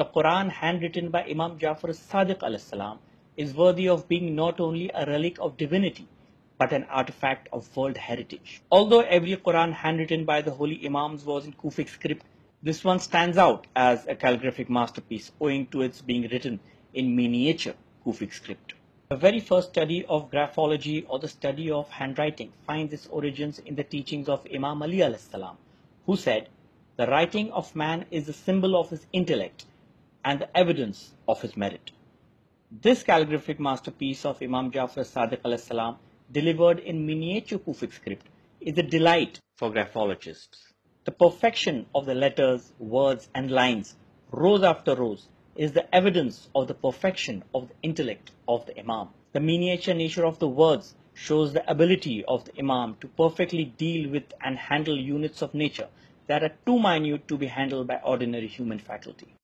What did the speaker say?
the Quran handwritten by Imam Jafar Sadiq salam is worthy of being not only a relic of divinity, but an artifact of world heritage. Although every Quran handwritten by the holy Imams was in Kufic script, this one stands out as a calligraphic masterpiece owing to its being written in miniature Kufic script. The very first study of graphology or the study of handwriting finds its origins in the teachings of Imam Ali salam, who said, the writing of man is the symbol of his intellect and the evidence of his merit. This calligraphic masterpiece of Imam Jafar Sadiq al salam, delivered in miniature Kufic script, is a delight for graphologists. The perfection of the letters, words and lines, rows after rows, is the evidence of the perfection of the intellect of the Imam. The miniature nature of the words shows the ability of the Imam to perfectly deal with and handle units of nature that are too minute to be handled by ordinary human faculty.